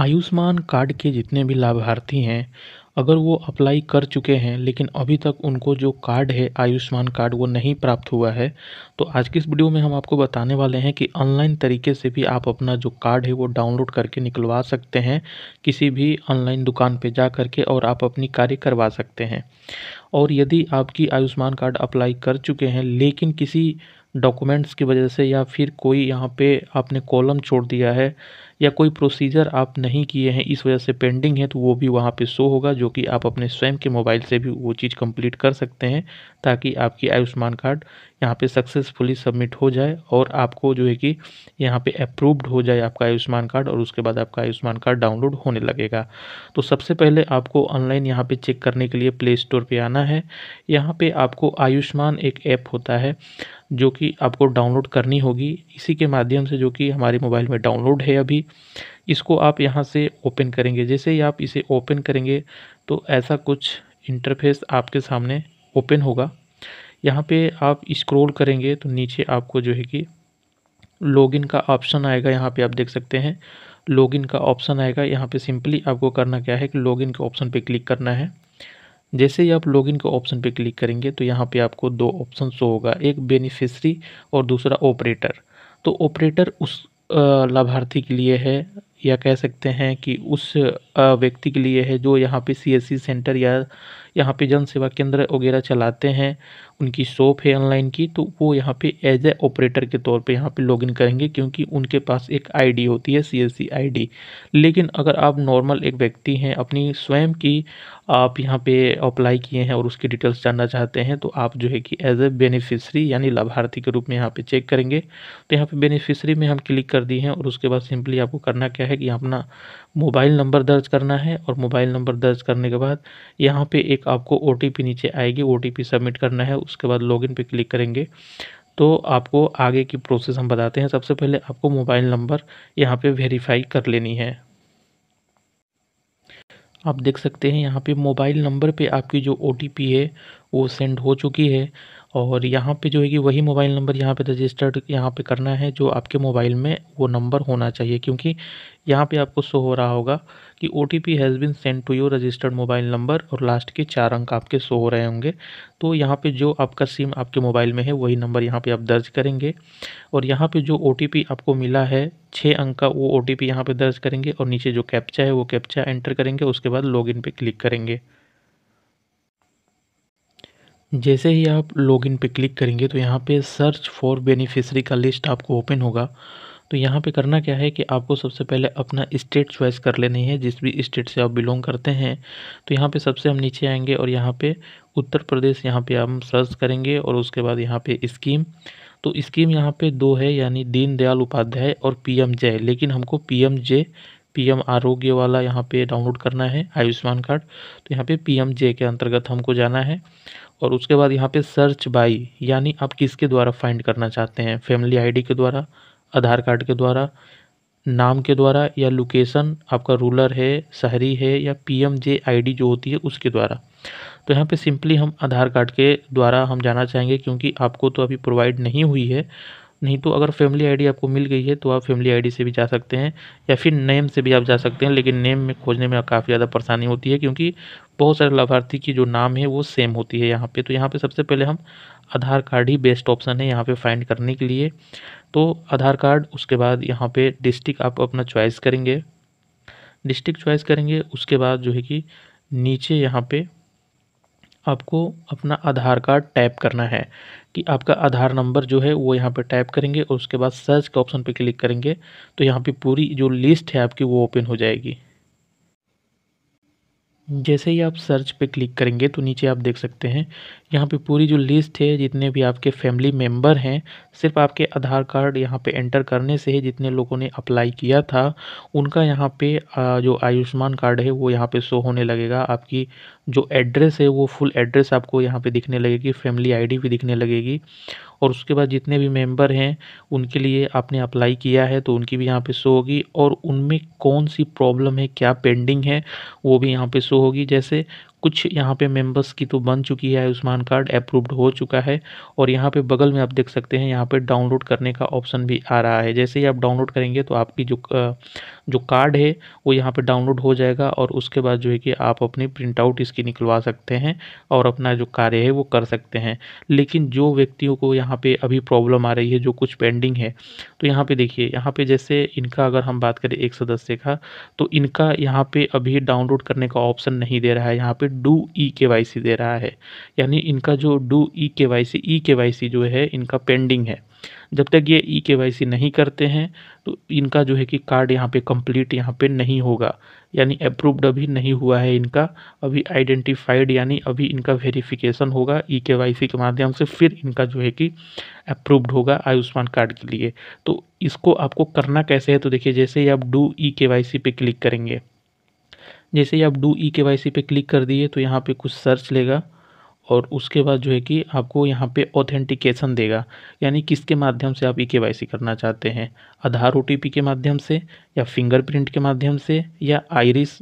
Ayushman card के जितने भी लाभार्थी हैं अगर वो अप्लाई कर चुके हैं लेकिन अभी तक उनको जो कार्ड है आयुष्मान कार्ड वो नहीं प्राप्त हुआ है तो आज की इस वीडियो में हम आपको बताने वाले हैं कि ऑनलाइन तरीके से भी आप अपना जो कार्ड है वो डाउनलोड करके निकलवा सकते हैं किसी भी ऑनलाइन दुकान पे जा करके और आप अपनी कार्य करवा सकते हैं और यदि आपकी आयुष्मान कार्ड अप्लाई कर चुके हैं लेकिन किसी डॉक्यूमेंट्स की वजह से या फिर कोई यहाँ पे आपने कॉलम छोड़ दिया है या कोई प्रोसीजर आप नहीं किए हैं इस वजह से पेंडिंग है तो वो भी वहाँ पे शो होगा जो कि आप अपने स्वयं के मोबाइल से भी वो चीज़ कंप्लीट कर सकते हैं ताकि आपकी आयुष्मान कार्ड यहाँ पे सक्सेसफुली सबमिट हो जाए और आपको जो है कि यहाँ पे अप्रूव्ड हो जाए आपका आयुष्मान कार्ड और उसके बाद आपका आयुष्मान कार्ड डाउनलोड होने लगेगा तो सबसे पहले आपको ऑनलाइन यहाँ पर चेक करने के लिए प्ले स्टोर पर आना है यहाँ पर आपको आयुष्मान एक ऐप होता है जो कि आपको डाउनलोड करनी होगी इसी के माध्यम से जो कि हमारे मोबाइल में डाउनलोड है अभी इसको आप यहाँ से ओपन करेंगे जैसे ही आप इसे ओपन करेंगे तो ऐसा कुछ इंटरफेस आपके सामने ओपन होगा यहाँ पे आप स्क्रॉल करेंगे तो नीचे आपको जो है कि लॉगिन का ऑप्शन आएगा यहाँ पे आप देख सकते हैं लॉगिन का ऑप्शन आएगा यहाँ पे सिंपली आपको करना क्या है कि लॉगिन के ऑप्शन पे क्लिक करना है जैसे ही आप लॉगिन के ऑप्शन पे क्लिक करेंगे तो यहाँ पे आपको दो ऑप्शन शो होगा एक बेनिफिशरी और दूसरा ऑपरेटर तो ऑपरेटर उस लाभार्थी के लिए है या कह सकते हैं कि उस व्यक्ति के लिए है जो यहाँ पे सी एस सी सेंटर या यहाँ पे जन सेवा केंद्र वगैरह चलाते हैं उनकी शॉप है ऑनलाइन की तो वो यहाँ पे एज ए ऑपरेटर के तौर पे यहाँ पे लॉगिन करेंगे क्योंकि उनके पास एक आईडी होती है सीएससी आईडी लेकिन अगर आप नॉर्मल एक व्यक्ति हैं अपनी स्वयं की आप यहाँ पे अप्लाई किए हैं और उसकी डिटेल्स जानना चाहते हैं तो आप जो है कि एज ए बेनिफिशरी यानी लाभार्थी के रूप में यहाँ पर चेक करेंगे तो यहाँ पर बेनिफिशरी में हम क्लिक कर दिए हैं और उसके बाद सिंपली आपको करना क्या है कि अपना मोबाइल नंबर दर्ज करना है और मोबाइल नंबर दर्ज करने के बाद यहाँ पर एक आपको ओ नीचे आएगी ओ सबमिट करना है उसके बाद लॉगिन पे क्लिक करेंगे तो आपको आगे की प्रोसेस हम बताते हैं सबसे पहले आपको मोबाइल नंबर यहाँ पे वेरीफाई कर लेनी है आप देख सकते हैं यहाँ पे मोबाइल नंबर पे आपकी जो ओ है वो सेंड हो चुकी है और यहाँ पे जो है कि वही मोबाइल नंबर यहाँ पे रजिस्टर्ड यहाँ पे करना है जो आपके मोबाइल में वो नंबर होना चाहिए क्योंकि यहाँ पे आपको शो हो रहा होगा कि O T P has been sent to your registered mobile number और लास्ट के चार अंक आपके शो हो रहे होंगे तो यहाँ पे जो आपका सिम आपके मोबाइल में है वही नंबर यहाँ पे आप दर्ज करेंगे और यहाँ पे जो ओ टी पी आपको मिला है छः अंक का वो ओ टी पी यहाँ पर दर्ज करेंगे और नीचे जो कैप्चा है वो कैप्चा एंटर करेंगे उसके बाद लॉगिन पर क्लिक करेंगे जैसे ही आप लॉगिन पे क्लिक करेंगे तो यहाँ पे सर्च फॉर बेनिफिशरी का लिस्ट आपको ओपन होगा तो यहाँ पे करना क्या है कि आपको सबसे पहले अपना स्टेट चॉइस कर लेनी है जिस भी स्टेट से आप बिलोंग करते हैं तो यहाँ पे सबसे हम नीचे आएंगे और यहाँ पे उत्तर प्रदेश यहाँ पे हम सर्च करेंगे और उसके बाद यहाँ पे स्कीम तो स्कीम यहाँ पे दो है यानी दीनदयाल उपाध्याय और एम जय लेकिन हमको एम जय पीएम आरोग्य वाला यहाँ पे डाउनलोड करना है आयुष्मान कार्ड तो यहाँ पे एम जे के अंतर्गत हमको जाना है और उसके बाद यहाँ पे सर्च बाई यानी आप किसके द्वारा फाइंड करना चाहते हैं फैमिली आईडी के द्वारा आधार कार्ड के द्वारा नाम के द्वारा या लोकेशन आपका रूलर है शहरी है या एम जे डी जो होती है उसके द्वारा तो यहाँ पे सिंपली हम आधार कार्ड के द्वारा हम जाना चाहेंगे क्योंकि आपको तो अभी प्रोवाइड नहीं हुई है नहीं तो अगर फैमिली आईडी आपको मिल गई है तो आप फैमिली आईडी से भी जा सकते हैं या फिर नेम से भी आप जा सकते हैं लेकिन नेम में खोजने में काफ़ी ज़्यादा परेशानी होती है क्योंकि बहुत सारे लाभार्थी की जो नाम है वो सेम होती है यहाँ पर तो यहाँ पर सबसे पहले हम आधार कार्ड ही बेस्ट ऑप्शन है यहाँ पर फाइंड करने के लिए तो आधार कार्ड उसके बाद यहाँ पर डिस्ट्रिक्ट आप अपना चॉइस करेंगे डिस्ट्रिक्ट चॉइस करेंगे उसके बाद जो है कि नीचे यहाँ पे आपको अपना आधार कार्ड टैप करना है कि आपका आधार नंबर जो है वो यहाँ पे टैप करेंगे और उसके बाद सर्च के ऑप्शन पे क्लिक करेंगे तो यहाँ पे पूरी जो लिस्ट है आपकी वो ओपन हो जाएगी जैसे ही आप सर्च पे क्लिक करेंगे तो नीचे आप देख सकते हैं यहाँ पे पूरी जो लिस्ट है जितने भी आपके फैमिली मेम्बर हैं सिर्फ आपके आधार कार्ड यहाँ पे एंटर करने से ही जितने लोगों ने अप्लाई किया था उनका यहाँ पे जो आयुष्मान कार्ड है वो यहाँ पे शो होने लगेगा आपकी जो एड्रेस है वो फुल एड्रेस आपको यहाँ पर दिखने लगेगी फैमिली आई भी दिखने लगेगी और उसके बाद जितने भी मेंबर हैं उनके लिए आपने अप्लाई किया है तो उनकी भी यहाँ पे शो होगी और उनमें कौन सी प्रॉब्लम है क्या पेंडिंग है वो भी यहाँ पे शो होगी जैसे कुछ यहाँ पे मेंबर्स की तो बन चुकी है आयुष्मान कार्ड अप्रूव्ड हो चुका है और यहाँ पे बगल में आप देख सकते हैं यहाँ पे डाउनलोड करने का ऑप्शन भी आ रहा है जैसे ही आप डाउनलोड करेंगे तो आपकी जो जो कार्ड है वो यहाँ पे डाउनलोड हो जाएगा और उसके बाद जो है कि आप अपनी प्रिंटआउट इसकी निकलवा सकते हैं और अपना जो कार्य है वो कर सकते हैं लेकिन जो व्यक्तियों को यहाँ पर अभी प्रॉब्लम आ रही है जो कुछ पेंडिंग है तो यहाँ पे देखिए यहाँ पे जैसे इनका अगर हम बात करें एक सदस्य का तो इनका यहाँ पे अभी डाउनलोड करने का ऑप्शन नहीं दे रहा है यहाँ पे डू ई के वाई सी दे रहा है यानी इनका जो डू ई के वाई सी ई के वाई सी जो है इनका पेंडिंग है जब तक ये ई e के नहीं करते हैं तो इनका जो है कि कार्ड यहाँ पे कंप्लीट यहाँ पे नहीं होगा यानी अप्रूव्ड अभी नहीं हुआ है इनका अभी आइडेंटिफाइड यानी अभी इनका वेरिफिकेशन होगा ई e के के माध्यम से फिर इनका जो है कि अप्रूव्ड होगा आयुष्मान कार्ड के लिए तो इसको आपको करना कैसे है तो देखिए जैसे ही आप डू ई के वाई सी पे क्लिक करेंगे जैसे ही आप डू ई के वाई सी पे क्लिक कर दिए तो यहाँ पे कुछ सर्च लेगा और उसके बाद जो है कि आपको यहाँ पे ऑथेंटिकेशन देगा यानी किसके माध्यम से आप ई के वाई सी करना चाहते हैं आधार ओ टी पी के माध्यम से या फिंगरप्रिंट के माध्यम से या आयरिस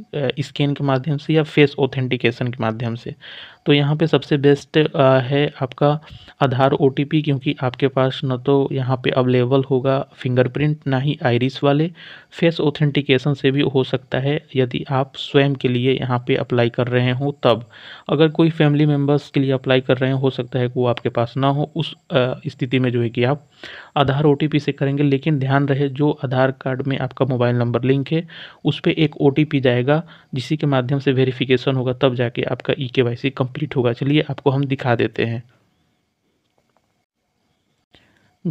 स्कैन के माध्यम से या फेस ऑथेंटिकेशन के माध्यम से तो यहाँ पे सबसे बेस्ट है आपका आधार ओ क्योंकि आपके पास न तो यहाँ पे अवेलेबल होगा फिंगरप्रिंट ना ही आइरिस वाले फेस ऑथेंटिकेशन से भी हो सकता है यदि आप स्वयं के लिए यहाँ पे अप्लाई कर रहे हों तब अगर कोई फैमिली मेम्बर्स के लिए अप्लाई कर रहे हो सकता है कि वो आपके पास ना हो उस स्थिति में जो है कि आप आधार ओ से करेंगे लेकिन ध्यान रहे जो आधार कार्ड में आपका मोबाइल नंबर लिंक है उस पर एक ओ जाएगा जिसी के माध्यम से वेरिफिकेशन होगा तब जाके आपका ई के वाई कंप्लीट होगा चलिए आपको हम दिखा देते हैं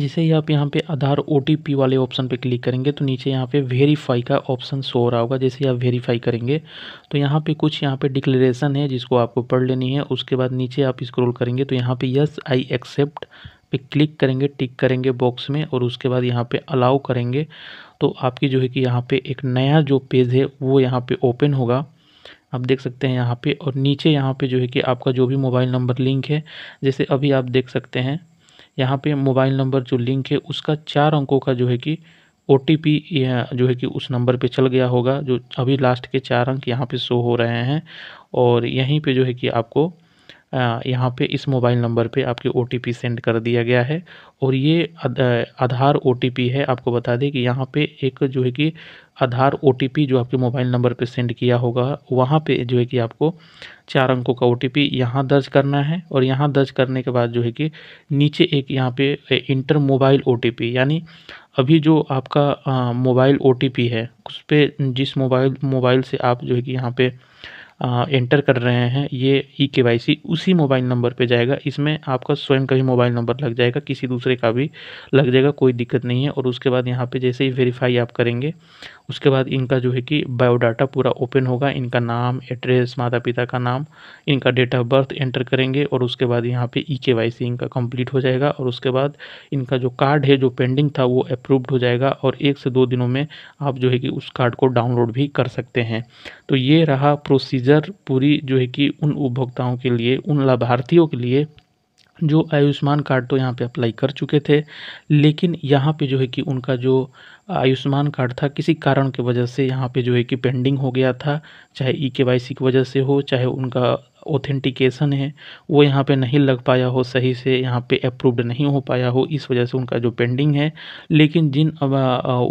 जिसे ही आप यहाँ पे आधार ओ वाले ऑप्शन पे क्लिक करेंगे तो नीचे यहाँ पे वेरीफाई का ऑप्शन शो हो रहा होगा जैसे आप वेरीफाई करेंगे तो यहाँ पे कुछ यहाँ पे डिक्लेरेशन है जिसको आपको पढ़ लेनी है उसके बाद नीचे आप स्क्रॉल करेंगे तो यहाँ पे यस आई एक्सेप्ट पे क्लिक करेंगे टिक करेंगे बॉक्स में और उसके बाद यहाँ पे अलाउ करेंगे तो आपकी जो है कि यहाँ पे एक नया जो पेज है वो यहाँ पे ओपन होगा आप देख सकते हैं यहाँ पे और नीचे यहाँ पे जो है कि आपका जो भी मोबाइल नंबर लिंक है जैसे अभी आप देख सकते हैं यहाँ पे मोबाइल नंबर जो लिंक है उसका चार अंकों का जो है कि ओ जो है कि उस नंबर पे चल गया होगा जो अभी लास्ट के चार अंक यहाँ पे शो हो रहे हैं और यहीं पे जो है कि आपको यहाँ पे इस मोबाइल नंबर पे आपके ओ सेंड कर दिया गया है और ये आधार ओ है आपको बता दें कि यहाँ पे एक जो है कि आधार ओ जो आपके मोबाइल नंबर पे सेंड किया होगा वहाँ पे जो है कि आपको चार अंकों का ओ टी यहाँ दर्ज करना है और यहाँ दर्ज करने के बाद जो है कि नीचे एक यहाँ पे इंटर मोबाइल ओ यानी अभी जो आपका मोबाइल ओ है उस पर जिस मोबाइल मोबाइल से आप जो है कि यहाँ पर एंटर कर रहे हैं ये ई के वाई सी उसी मोबाइल नंबर पे जाएगा इसमें आपका स्वयं का भी मोबाइल नंबर लग जाएगा किसी दूसरे का भी लग जाएगा कोई दिक्कत नहीं है और उसके बाद यहाँ पे जैसे ही वेरीफाई आप करेंगे उसके बाद इनका जो है कि बायोडाटा पूरा ओपन होगा इनका नाम एड्रेस माता पिता का नाम इनका डेट ऑफ बर्थ एंटर करेंगे और उसके बाद यहाँ पर ई के वाई सी इनका कंप्लीट हो जाएगा और उसके बाद इनका जो कार्ड है जो पेंडिंग था वो अप्रूव्ड हो जाएगा और एक से दो दिनों में आप जो है कि उस कार्ड को डाउनलोड भी कर सकते हैं तो ये रहा प्रोसीजर नज़र पूरी जो है कि उन उपभोक्ताओं के लिए उन लाभार्थियों के लिए जो आयुष्मान कार्ड तो यहाँ पे अप्लाई कर चुके थे लेकिन यहाँ पे जो है कि उनका जो आयुष्मान कार्ड था किसी कारण के वजह से यहाँ पे जो है कि पेंडिंग हो गया था चाहे ई के वाई सी की वजह से हो चाहे उनका ऑथेंटिकेशन है वो यहाँ पे नहीं लग पाया हो सही से यहाँ पे अप्रूव्ड नहीं हो पाया हो इस वजह से उनका जो पेंडिंग है लेकिन जिन अब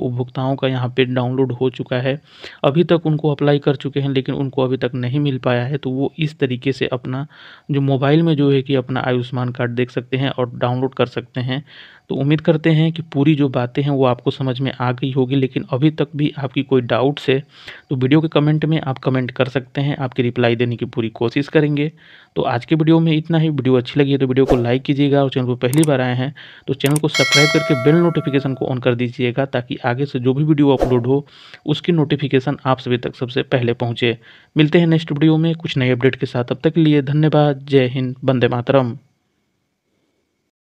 उपभोक्ताओं का यहाँ पे डाउनलोड हो चुका है अभी तक उनको अप्लाई कर चुके हैं लेकिन उनको अभी तक नहीं मिल पाया है तो वो इस तरीके से अपना जो मोबाइल में जो है कि अपना आयुष्मान कार्ड देख सकते हैं और डाउनलोड कर सकते हैं तो उम्मीद करते हैं कि पूरी जो बातें हैं वो आपको समझ में आ गई होगी लेकिन अभी तक भी आपकी कोई डाउट्स है तो वीडियो के कमेंट में आप कमेंट कर सकते हैं आपकी रिप्लाई देने की पूरी कोशिश करें करेंगे तो आज के वीडियो में इतना ही वीडियो अच्छी लगी है तो वीडियो को लाइक कीजिएगा और चैनल पर पहली बार आए हैं तो चैनल को सब्सक्राइब करके बेल नोटिफिकेशन को ऑन कर दीजिएगा ताकि आगे से जो भी वीडियो अपलोड हो उसकी नोटिफिकेशन आप सभी तक सबसे पहले पहुँचे मिलते हैं नेक्स्ट वीडियो में कुछ नए अपडेट के साथ अब तक लिए धन्यवाद जय हिंद बंदे मातरम